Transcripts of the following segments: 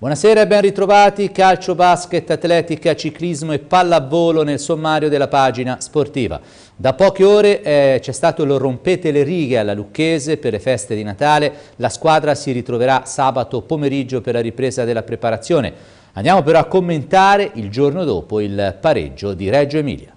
Buonasera e ben ritrovati, calcio, basket, atletica, ciclismo e pallavolo nel sommario della pagina sportiva. Da poche ore eh, c'è stato lo rompete le righe alla Lucchese per le feste di Natale, la squadra si ritroverà sabato pomeriggio per la ripresa della preparazione. Andiamo però a commentare il giorno dopo il pareggio di Reggio Emilia.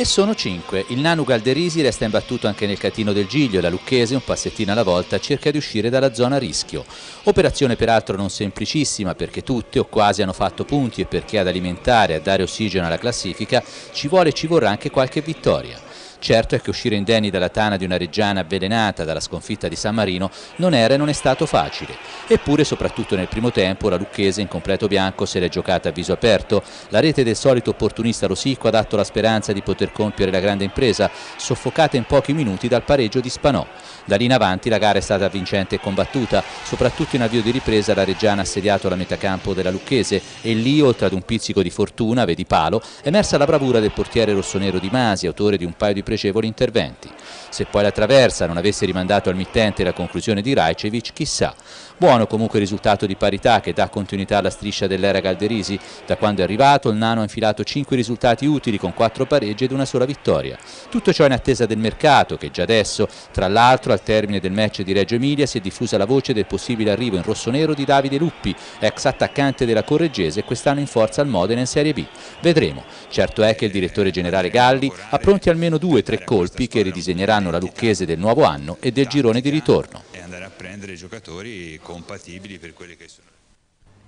E sono 5. Il Nanu Galderisi resta imbattuto anche nel catino del Giglio e la Lucchese, un passettino alla volta, cerca di uscire dalla zona a rischio. Operazione peraltro non semplicissima perché tutte o quasi hanno fatto punti e perché ad alimentare, e a dare ossigeno alla classifica ci vuole e ci vorrà anche qualche vittoria. Certo è che uscire indenni dalla tana di una reggiana avvelenata dalla sconfitta di San Marino non era e non è stato facile. Eppure, soprattutto nel primo tempo, la Lucchese in completo bianco se l'è giocata a viso aperto. La rete del solito opportunista Rosicco ha dato la speranza di poter compiere la grande impresa, soffocata in pochi minuti dal pareggio di Spanò. Da lì in avanti la gara è stata vincente e combattuta, soprattutto in avvio di ripresa la Reggiana ha assediato la metà campo della Lucchese e lì, oltre ad un pizzico di fortuna, vedi palo, è emersa la bravura del portiere rossonero di Masi, autore di un paio di pregevoli interventi. Se poi la traversa non avesse rimandato al mittente la conclusione di Rajcevic, chissà. Buono comunque il risultato di parità che dà continuità alla striscia dell'era Galderisi. Da quando è arrivato il Nano ha infilato 5 risultati utili con 4 pareggi ed una sola vittoria. Tutto ciò in attesa del mercato che già adesso, tra l'altro al termine del match di Reggio Emilia, si è diffusa la voce del possibile arrivo in rossonero di Davide Luppi, ex attaccante della Correggese e quest'anno in forza al Modena in Serie B. Vedremo. Certo è che il direttore generale Galli ha pronti almeno due due o tre colpi che ridisegneranno la Lucchese del nuovo anno e del girone di ritorno. E andare a prendere giocatori compatibili per quelli che sono.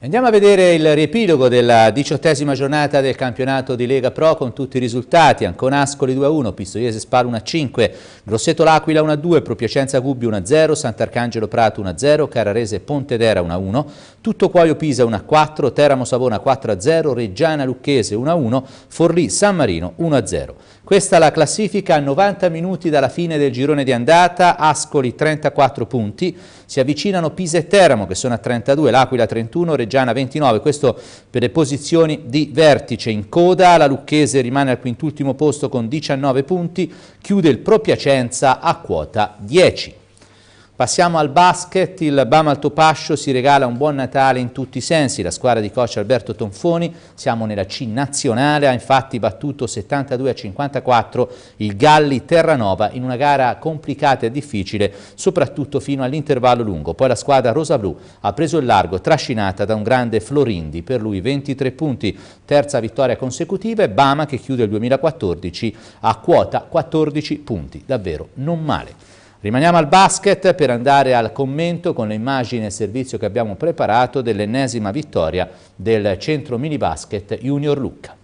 Andiamo a vedere il riepilogo della diciottesima giornata del campionato di Lega Pro con tutti i risultati. Ancona Ascoli 2-1, Pistoiese Spal 1-5, Grosseto L'Aquila 1-2, Propiacenza Gubbio 1-0, Sant'Arcangelo Prato 1-0, Cararese Pontedera 1-1, Tutto Cuoio Pisa 1-4, Teramo Savona 4-0, Reggiana Lucchese 1-1, Forlì San Marino 1-0. Questa la classifica a 90 minuti dalla fine del girone di andata, Ascoli 34 punti, si avvicinano Pisa e Teramo che sono a 32, L'Aquila 31, Reggiana 29, questo per le posizioni di vertice in coda, la Lucchese rimane al quintultimo posto con 19 punti, chiude il Pro Piacenza a quota 10. Passiamo al basket, il Bamal Topascio si regala un buon Natale in tutti i sensi, la squadra di coach Alberto Tonfoni, siamo nella C nazionale, ha infatti battuto 72 a 54 il Galli Terranova in una gara complicata e difficile, soprattutto fino all'intervallo lungo. Poi la squadra Rosa Blu ha preso il largo, trascinata da un grande Florindi, per lui 23 punti, terza vittoria consecutiva e Bama che chiude il 2014 a quota 14 punti, davvero non male. Rimaniamo al basket per andare al commento con le immagini e servizio che abbiamo preparato dell'ennesima vittoria del centro mini basket Junior Lucca.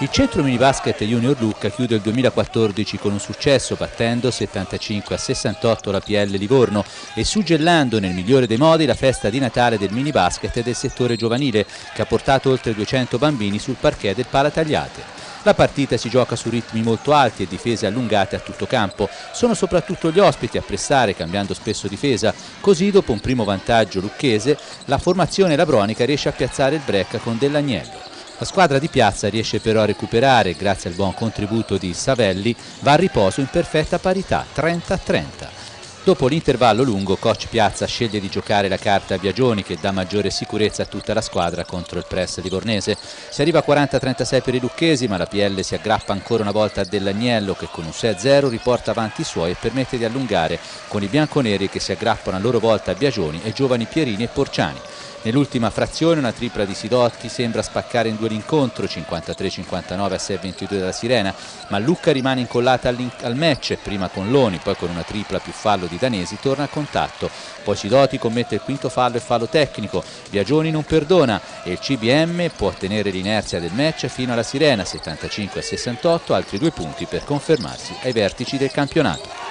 Il centro mini basket Junior Lucca chiude il 2014 con un successo battendo 75 a 68 la PL Livorno e suggellando nel migliore dei modi la festa di Natale del mini basket del settore giovanile che ha portato oltre 200 bambini sul parquet del Palatagliate. La partita si gioca su ritmi molto alti e difese allungate a tutto campo. Sono soprattutto gli ospiti a pressare, cambiando spesso difesa. Così, dopo un primo vantaggio lucchese, la formazione labronica riesce a piazzare il break con Dell'Agnello. La squadra di piazza riesce però a recuperare grazie al buon contributo di Savelli va a riposo in perfetta parità 30-30. Dopo l'intervallo lungo, coach Piazza sceglie di giocare la carta a Biagioni che dà maggiore sicurezza a tutta la squadra contro il press livornese. Si arriva a 40-36 per i lucchesi, ma la PL si aggrappa ancora una volta a Dell'Agnello che con un 6-0 riporta avanti i suoi e permette di allungare con i bianconeri che si aggrappano a loro volta a Biagioni e giovani Pierini e Porciani. Nell'ultima frazione una tripla di Sidotti sembra spaccare in due l'incontro, 53-59 a 6-22 della Sirena, ma Lucca rimane incollata al match, prima con Loni, poi con una tripla più fallo di Danesi, torna a contatto. Poi Sidotti commette il quinto fallo e fallo tecnico, Biagioni non perdona e il CBM può tenere l'inerzia del match fino alla Sirena, 75-68, altri due punti per confermarsi ai vertici del campionato.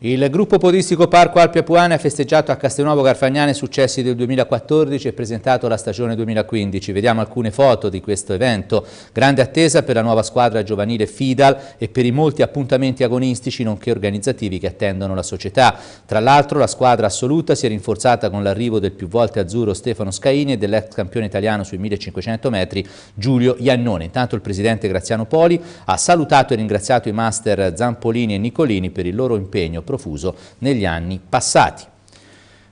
Il gruppo podistico Parco Alpi Apuane ha festeggiato a Castelnuovo Garfagnane successi del 2014 e presentato la stagione 2015. Vediamo alcune foto di questo evento. Grande attesa per la nuova squadra giovanile Fidal e per i molti appuntamenti agonistici nonché organizzativi che attendono la società. Tra l'altro la squadra assoluta si è rinforzata con l'arrivo del più volte azzurro Stefano Scaini e dell'ex campione italiano sui 1500 metri Giulio Iannone. Intanto il presidente Graziano Poli ha salutato e ringraziato i master Zampolini e Nicolini per il loro impegno profuso negli anni passati.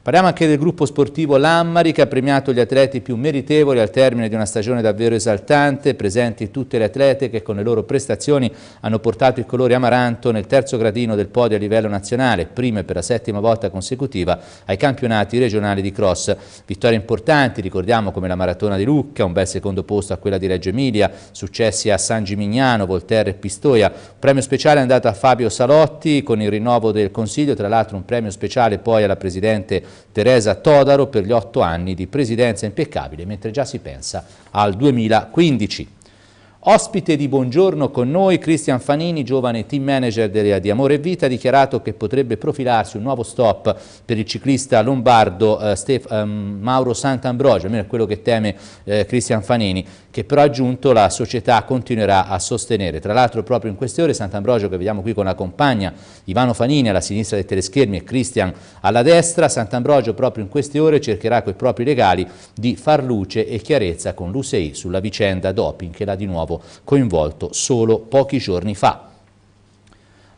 Parliamo anche del gruppo sportivo Lammari che ha premiato gli atleti più meritevoli al termine di una stagione davvero esaltante, presenti tutte le atlete che con le loro prestazioni hanno portato il colore amaranto nel terzo gradino del podio a livello nazionale, prime per la settima volta consecutiva ai campionati regionali di cross. Vittorie importanti, ricordiamo come la Maratona di Lucca, un bel secondo posto a quella di Reggio Emilia, successi a San Gimignano, Volterra e Pistoia. Un premio speciale è andato a Fabio Salotti con il rinnovo del Consiglio, tra l'altro un premio speciale poi alla Presidente Teresa Todaro per gli otto anni di presidenza impeccabile, mentre già si pensa al 2015. Ospite di buongiorno con noi Cristian Fanini, giovane team manager di Amore e Vita, ha dichiarato che potrebbe profilarsi un nuovo stop per il ciclista lombardo eh, Stef, eh, Mauro Sant'Ambrogio, almeno è quello che teme eh, Cristian Fanini, che però ha aggiunto la società continuerà a sostenere. Tra l'altro proprio in queste ore Sant'Ambrogio, che vediamo qui con la compagna Ivano Fanini alla sinistra dei teleschermi e Cristian alla destra, Sant'Ambrogio proprio in queste ore cercherà coi propri legali di far luce e chiarezza con l'USEI sulla vicenda doping che l'ha di nuovo coinvolto solo pochi giorni fa.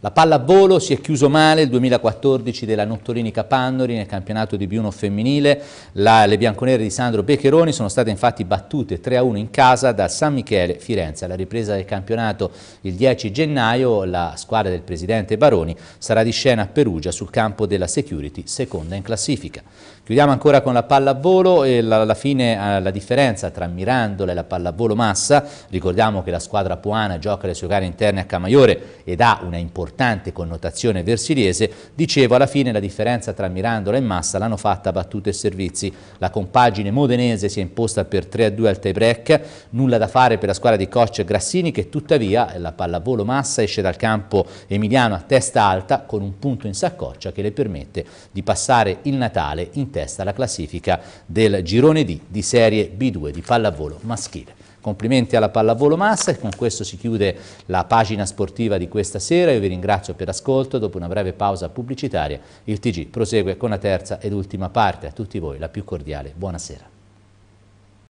La pallavolo si è chiuso male il 2014 della Nottolini Capannori nel campionato di B1 femminile. La, le bianconere di Sandro Beccheroni sono state infatti battute 3-1 in casa da San Michele Firenze. Alla ripresa del campionato il 10 gennaio la squadra del presidente Baroni sarà di scena a Perugia sul campo della Security, seconda in classifica. Chiudiamo ancora con la pallavolo e alla, alla fine eh, la differenza tra Mirandola e la pallavolo Massa. Ricordiamo che la squadra puana gioca le sue gare interne a Camaiore ed ha una importante importante connotazione versiliese, dicevo alla fine la differenza tra Mirandola e Massa l'hanno fatta battute e servizi. La compagine modenese si è imposta per 3-2 al tie-break, nulla da fare per la squadra di coach Grassini che tuttavia la pallavolo Massa esce dal campo emiliano a testa alta con un punto in saccoccia che le permette di passare il Natale in testa alla classifica del girone D di serie B2 di pallavolo maschile. Complimenti alla pallavolo massa e con questo si chiude la pagina sportiva di questa sera. Io vi ringrazio per l'ascolto. Dopo una breve pausa pubblicitaria, il TG prosegue con la terza ed ultima parte. A tutti voi la più cordiale buonasera.